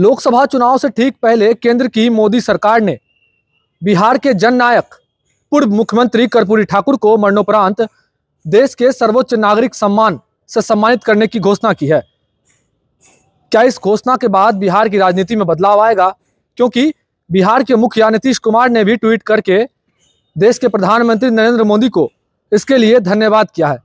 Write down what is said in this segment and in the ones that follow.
लोकसभा चुनाव से ठीक पहले केंद्र की मोदी सरकार ने बिहार के जननायक पूर्व मुख्यमंत्री कर्पूरी ठाकुर को मरणोपरांत देश के सर्वोच्च नागरिक सम्मान से सम्मानित करने की घोषणा की है क्या इस घोषणा के बाद बिहार की राजनीति में बदलाव आएगा क्योंकि बिहार के मुखिया नीतीश कुमार ने भी ट्वीट करके देश के प्रधानमंत्री नरेंद्र मोदी को इसके लिए धन्यवाद किया है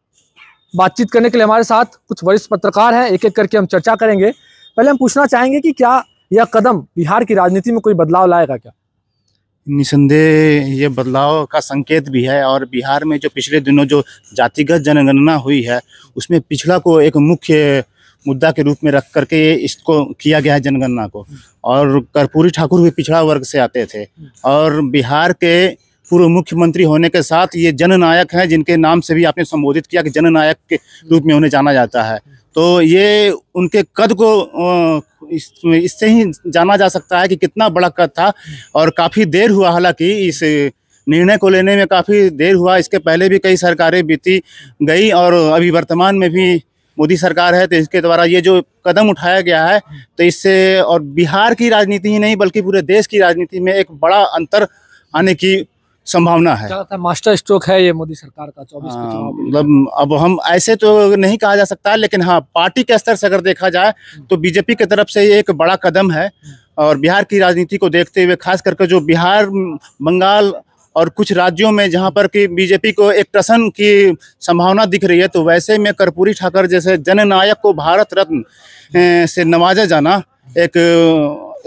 बातचीत करने के लिए हमारे साथ कुछ वरिष्ठ पत्रकार हैं एक एक करके हम चर्चा करेंगे पहले हम पूछना चाहेंगे कि क्या यह कदम बिहार की राजनीति में कोई बदलाव लाएगा क्या निसंदेह ये बदलाव का संकेत भी है और बिहार में जो पिछले दिनों जो जातिगत जनगणना हुई है उसमें पिछड़ा को एक मुख्य मुद्दा के रूप में रख करके इसको किया गया है जनगणना को और कर्पूरी ठाकुर भी पिछड़ा वर्ग से आते थे और बिहार के पूर्व मुख्यमंत्री होने के साथ ये जननायक हैं जिनके नाम से भी आपने संबोधित किया कि जननायक के रूप में उन्हें जाना जाता है तो ये उनके कद को इससे ही जाना जा सकता है कि कितना बड़ा कद था और काफ़ी देर हुआ हालांकि इस निर्णय को लेने में काफ़ी देर हुआ इसके पहले भी कई सरकारें बीती गई और अभी वर्तमान में भी मोदी सरकार है तो इसके द्वारा ये जो कदम उठाया गया है तो इससे और बिहार की राजनीति ही नहीं बल्कि पूरे देश की राजनीति में एक बड़ा अंतर आने की संभावना है मास्टर स्ट्रोक है ये मोदी सरकार का चौबीस हाँ, मतलब अब हम ऐसे तो नहीं कहा जा सकता लेकिन हाँ पार्टी के स्तर से अगर देखा जाए तो बीजेपी की तरफ से ये एक बड़ा कदम है और बिहार की राजनीति को देखते हुए खास करके जो बिहार बंगाल और कुछ राज्यों में जहां पर कि बीजेपी को एक प्रसन्न की संभावना दिख रही है तो वैसे में कर्पूरी ठाकर जैसे जननायक को भारत रत्न से नवाजा जाना एक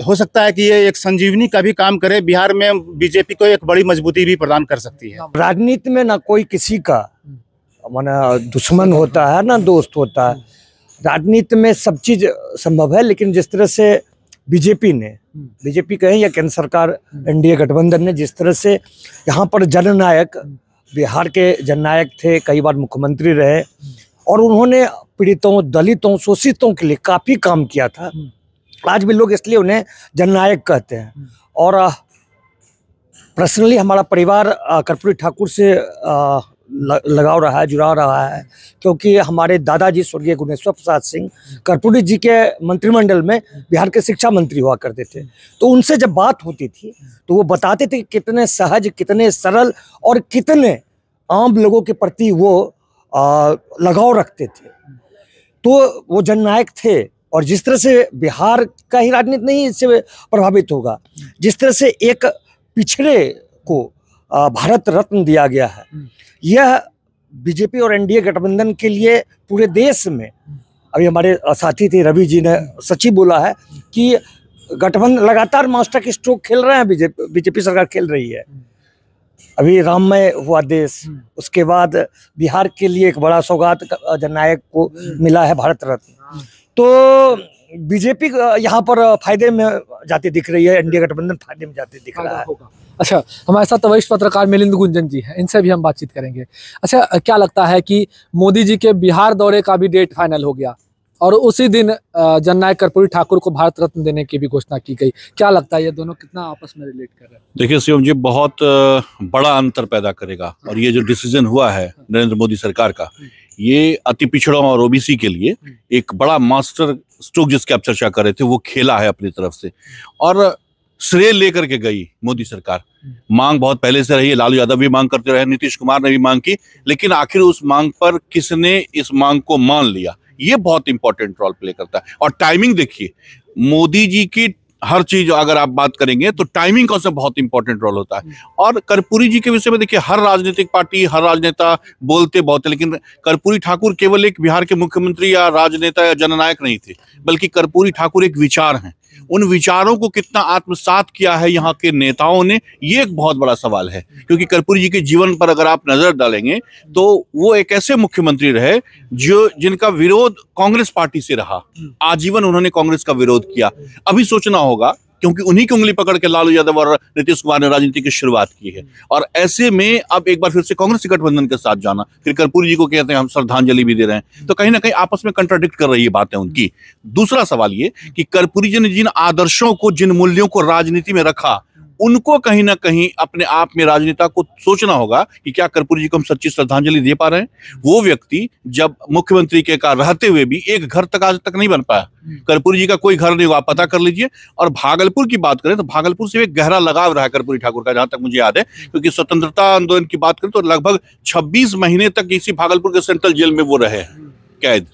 हो सकता है कि ये एक संजीवनी का भी काम करे बिहार में बीजेपी को एक बड़ी मजबूती भी प्रदान कर सकती है राजनीति में ना कोई किसी का माना दुश्मन होता है ना दोस्त होता है राजनीति में सब चीज संभव है लेकिन जिस तरह से बीजेपी ने बीजेपी कहें या केंद्र सरकार एनडीए गठबंधन ने जिस तरह से यहाँ पर जननायक बिहार के जननायक थे कई बार मुख्यमंत्री रहे और उन्होंने पीड़ितों दलितों शोषितों के लिए काफ़ी काम किया था आज भी लोग इसलिए उन्हें जननायक कहते हैं और पर्सनली हमारा परिवार कर्पूरी ठाकुर से लगाव रहा है जुड़ा रहा है क्योंकि हमारे दादाजी स्वर्गीय गुणेश्वर प्रसाद सिंह कर्पूरी जी के मंत्रिमंडल में बिहार के शिक्षा मंत्री हुआ करते थे तो उनसे जब बात होती थी तो वो बताते थे कि कितने सहज कितने सरल और कितने आम लोगों के प्रति वो लगाव रखते थे तो वो जननायक थे और जिस तरह से बिहार का ही राजनीति नहीं इससे प्रभावित होगा जिस तरह से एक पिछड़े को भारत रत्न दिया गया है हम्म। यह बीजेपी और एनडीए गठबंधन के लिए पूरे देश में अभी हमारे साथी थे रवि जी ने सचिव बोला है कि गठबंधन लगातार मास्टर की स्ट्रोक खेल रहे हैं बीजेपी बीजेपी सरकार खेल रही है हम्म। अभी राममय हुआ देश हम्म। उसके बाद बिहार के लिए एक बड़ा सौगात जननायक को मिला है भारत रत्न हाँ। तो बीजेपी यहाँ पर फायदे में जाती दिख रही है एनडीए गठबंधन फायदे में जाते दिख रहा है अच्छा हमारे साथ वरिष्ठ पत्रकार मिलिंद गुंजन जी हैं इनसे भी हम बातचीत करेंगे अच्छा क्या लगता है कि मोदी जी के बिहार दौरे का भी डेट फाइनल हो गया और उसी दिन जननायक कर्पूरी ठाकुर को भारत रत्न देने की भी घोषणा की गई क्या लगता है ये दोनों कितना आपस में रिलेट कर रहे हैं देखिए शिवम जी बहुत बड़ा अंतर पैदा करेगा और ये जो डिसीजन हुआ है हाँ। नरेंद्र मोदी सरकार का ये अति पिछड़ों और ओबीसी के लिए हम्म। एक बड़ा मास्टर स्ट्रोक जिसकी आप चर्चा कर रहे थे वो खेला है अपनी तरफ से और श्रेय लेकर के गई मोदी सरकार हम्म। मांग बहुत पहले से रही है लालू यादव भी मांग करते रहे नीतीश कुमार ने भी मांग की लेकिन आखिर उस मांग पर किसने इस मांग को मान लिया ये बहुत इंपॉर्टेंट रोल प्ले करता है और टाइमिंग देखिए मोदी जी की हर चीज अगर आप बात करेंगे तो टाइमिंग का उसमें बहुत इंपॉर्टेंट रोल होता है और कर्पूरी जी के विषय में देखिए हर राजनीतिक पार्टी हर राजनेता बोलते बहुत है लेकिन कर्पूरी ठाकुर केवल एक बिहार के मुख्यमंत्री या राजनेता या जननायक नहीं थे बल्कि कर्पूरी ठाकुर एक विचार हैं उन विचारों को कितना आत्मसात किया है यहाँ के नेताओं ने ये एक बहुत बड़ा सवाल है क्योंकि कर्पूरी जी के जीवन पर अगर आप नजर डालेंगे तो वो एक ऐसे मुख्यमंत्री रहे जो जिनका विरोध कांग्रेस पार्टी से रहा आजीवन उन्होंने कांग्रेस का विरोध किया अभी सोचना होगा क्योंकि उन्हीं की उंगली पकड़ के लालू यादव और नीतीश कुमार ने राजनीति की शुरुआत की है और ऐसे में अब एक बार फिर से कांग्रेस गठबंधन के साथ जाना फिर कर्पूरी जी को कहते हैं हम श्रद्धांजलि भी दे रहे हैं तो कहीं ना कहीं आपस में कंट्राडिक्ट कर रही है बातें उनकी दूसरा सवाल ये कि कर्पूरी जी ने जिन आदर्शों को जिन मूल्यों को राजनीति में रखा उनको कहीं ना कहीं अपने आप में राजनेता को सोचना होगा कि क्या कर्पूरी जी को हम सच्ची श्रद्धांजलि दे पा रहे हैं वो व्यक्ति जब मुख्यमंत्री के कार रहते हुए भी एक घर तक आज तक नहीं बन पाया हम्म। कर्पूरी जी का कोई घर नहीं हुआ पता कर लीजिए और भागलपुर की बात करें तो भागलपुर से एक गहरा लगाव रहा है कर्पूरी ठाकुर का जहां तक मुझे याद है क्योंकि स्वतंत्रता आंदोलन की बात करें तो लगभग छब्बीस महीने तक इसी भागलपुर के सेंट्रल जेल में वो रहे हम्म। कैद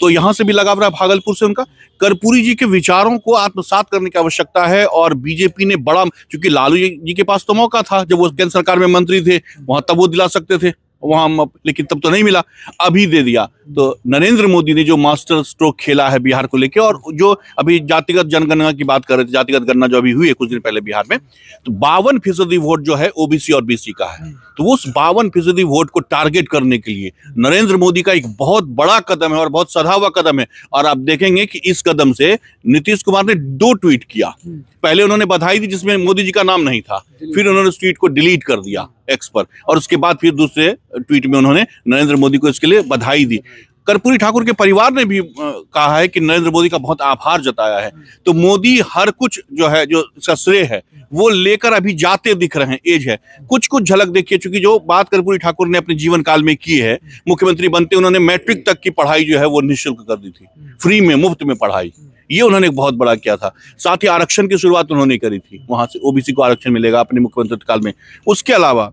तो यहां से भी लगाव रहा भागलपुर से उनका कर्पूरी जी के विचारों को आत्मसात करने की आवश्यकता है और बीजेपी ने बड़ा क्योंकि लालू जी के पास तो मौका था जब वो केंद्र सरकार में मंत्री थे वहां तब वो दिला सकते थे वहां लेकिन तब तो नहीं मिला अभी दे दिया तो नरेंद्र मोदी ने जो मास्टर स्ट्रोक खेला है बिहार को लेकर और जो अभी जातिगत जनगणना की बात कर रहे थे जातिगत गणना जो अभी हुई है कुछ दिन पहले बिहार में तो बावन फीसदी वोट जो है ओबीसी और बीसी का है हम्म। तो उस बावन फीसदी वोट को टारगेट करने के लिए नरेंद्र मोदी का एक बहुत बड़ा कदम है और बहुत सधा हुआ कदम है और आप देखेंगे कि इस कदम से नीतीश कुमार ने दो ट्वीट किया हम्म। पहले उन्होंने बधाई दी जिसमें मोदी जी का नाम नहीं था फिर उन्होंने उस ट्वीट को डिलीट कर दिया एक्स पर और उसके बाद फिर दूसरे ट्वीट में उन्होंने नरेंद्र मोदी को इसके लिए बधाई दी कर्पूरी ठाकुर के परिवार ने भी कहा है कि नरेंद्र मोदी का बहुत आभार जताया है तो मोदी हर कुछ जो है जो श्रेय है वो लेकर अभी जाते दिख रहे हैं एज है कुछ कुछ झलक देखिए चूंकि जो बात कर्पूरी ठाकुर ने अपने जीवन काल में की है मुख्यमंत्री बनते उन्होंने मैट्रिक तक की पढ़ाई जो है वो निःशुल्क कर दी थी फ्री में मुफ्त में पढ़ाई ये उन्होंने बहुत बड़ा किया था साथ ही आरक्षण की शुरुआत उन्होंने करी थी वहां से ओबीसी को आरक्षण मिलेगा अपने मुख्यमंत्री काल में उसके अलावा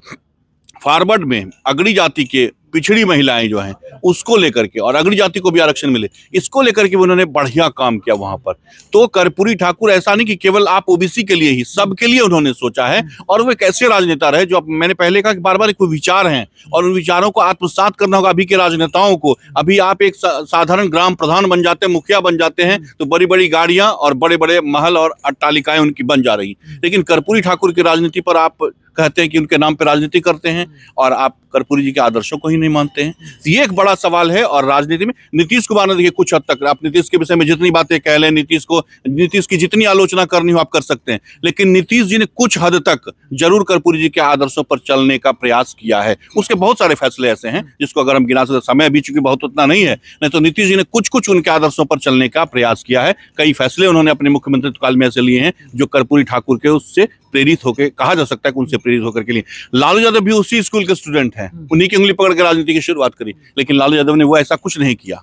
फॉरवर्ड में अगड़ी जाति के पिछड़ी महिलाएं जो हैं उसको लेकर के और अग्नि जाति को भी आरक्षण मिले इसको लेकर के उन्होंने बढ़िया काम किया वहां पर तो कर्पूरी ठाकुर ऐसा नहीं कि केवल आप ओबीसी के लिए ही सबके लिए उन्होंने सोचा है और वो एक ऐसे राजनेता रहे जो मैंने पहले कहा कि बार बार एक विचार हैं और उन विचारों को आत्मसात करना होगा अभी के राजनेताओं को अभी आप एक साधारण ग्राम प्रधान बन जाते हैं मुखिया बन जाते हैं तो बड़ी बड़ी गाड़ियां और बड़े बड़े महल और अट्टालिकाएं उनकी बन जा रही लेकिन कर्पूरी ठाकुर की राजनीति पर आप कहते हैं कि उनके नाम पर राजनीति करते हैं और आप कर्पूरी जी के आदर्शों को ही नहीं मानते हैं ये एक बड़ा सवाल है और राजनीति में नीतीश कुमार ने देखिए कुछ हद तक आप नीतीश के विषय में जितनी बातें कह लें नीतीश को नीतीश की जितनी आलोचना करनी हो आप कर सकते हैं लेकिन नीतीश जी ने कुछ हद तक जरूर कर्पूरी जी के आदर्शों पर चलने का प्रयास किया है उसके बहुत सारे फैसले ऐसे हैं जिसको अगर हम गिना सकते समय अभी चूंकि बहुत उतना नहीं है नहीं तो नीतीश जी ने कुछ कुछ उनके आदर्शों पर चलने का प्रयास किया है कई फैसले उन्होंने अपने मुख्यमंत्री काल में ऐसे लिए हैं जो कर्पूरी ठाकुर के उससे प्रेरित होकर कहा जा सकता है कि उनसे प्रेरित होकर के लिए लालू यादव भी उसी स्कूल के स्टूडेंट हैं हम्म। उन्हीं की उंगली पकड़ के राजनीति की शुरुआत करी लेकिन लालू यादव ने वो ऐसा कुछ नहीं किया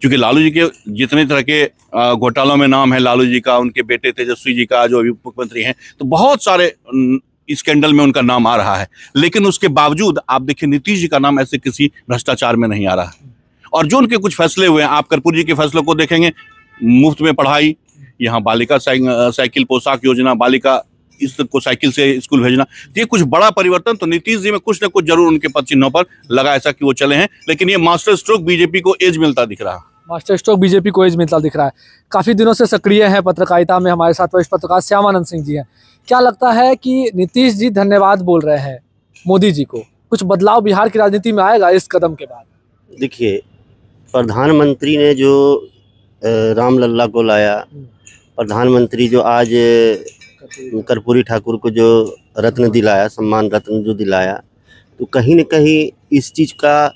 क्योंकि लालू जी के जितने तरह के घोटालों में नाम है लालू जी का उनके बेटे तेजस्वी जी का जो अभी मुख्यमंत्री हैं तो बहुत सारे स्कैंडल में उनका नाम आ रहा है लेकिन उसके बावजूद आप देखिए नीतीश जी का नाम ऐसे किसी भ्रष्टाचार में नहीं आ रहा और जो उनके कुछ फैसले हुए हैं आप कर्पूर जी के फैसलों को देखेंगे मुफ्त में पढ़ाई यहाँ बालिका साइकिल पोशाक योजना बालिका इस को साइकिल से स्कूल भेजना तो ये कुछ बड़ा परिवर्तन तो नीतीश जी में कुछ ना कुछ जरूर उनके पद चिन्हों पर लगा ऐसा कि वो चले हैं लेकिन ये मास्टर स्ट्रोक बीजेपी को एज मिलता दिख रहा मास्टर स्ट्रोक बीजेपी को एज मिलता दिख रहा है काफ़ी दिनों से सक्रिय है पत्रकारिता में हमारे साथ वरिष्ठ पत्रकार श्यामानंद सिंह जी है क्या लगता है कि नीतीश जी धन्यवाद बोल रहे हैं मोदी जी को कुछ बदलाव बिहार की राजनीति में आएगा इस कदम के बाद देखिए प्रधानमंत्री ने जो रामलला को लाया हम्म। प्रधानमंत्री जो आज कर्पूरी ठाकुर को जो रत्न दिलाया सम्मान रत्न जो दिलाया तो कहीं न कहीं इस चीज़ का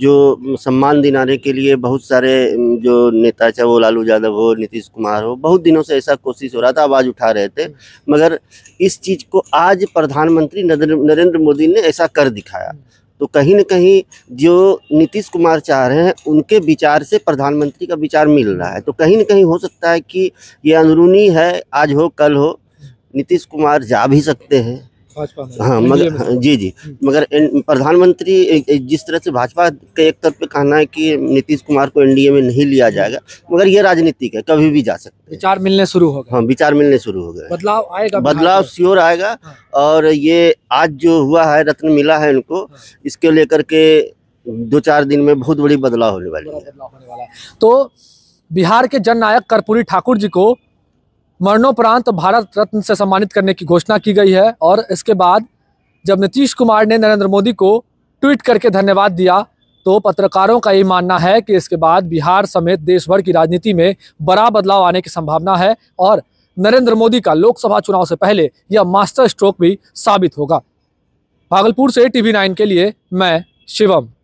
जो सम्मान दिलाने के लिए बहुत सारे जो नेता चाहे वो लालू यादव हो नीतीश कुमार हो बहुत दिनों से ऐसा कोशिश हो रहा था आवाज़ उठा रहे थे मगर इस चीज़ को आज प्रधानमंत्री नरेंद्र मोदी ने ऐसा कर दिखाया तो कहीं ना कहीं जो नीतीश कुमार चाह रहे हैं उनके विचार से प्रधानमंत्री का विचार मिल रहा है तो कहीं ना कहीं हो सकता है कि ये अंदरूनी है आज हो कल हो नीतीश कुमार जा भी सकते हैं हाँ मगर हाँ, जी जी हम्म। मगर प्रधानमंत्री जिस तरह से भाजपा के एक तरफ पे कहना है कि नीतीश कुमार को एनडीए में नहीं लिया जाएगा मगर ये राजनीतिक है कभी भी जा सकते विचार मिलने शुरू हो गए हाँ विचार मिलने शुरू हो गए बदलाव आएगा बदलाव श्योर आएगा हाँ। और ये आज जो हुआ है रत्न मिला है इनको हाँ। इसके लेकर के दो चार दिन में बहुत बड़ी बदलाव होने वाली है तो बिहार के जननायक कर्पूरी ठाकुर जी को मरणोपरांत भारत रत्न से सम्मानित करने की घोषणा की गई है और इसके बाद जब नीतीश कुमार ने नरेंद्र मोदी को ट्वीट करके धन्यवाद दिया तो पत्रकारों का ये मानना है कि इसके बाद बिहार समेत देश भर की राजनीति में बड़ा बदलाव आने की संभावना है और नरेंद्र मोदी का लोकसभा चुनाव से पहले यह मास्टर स्ट्रोक भी साबित होगा भागलपुर से टीवी नाइन के लिए मैं शिवम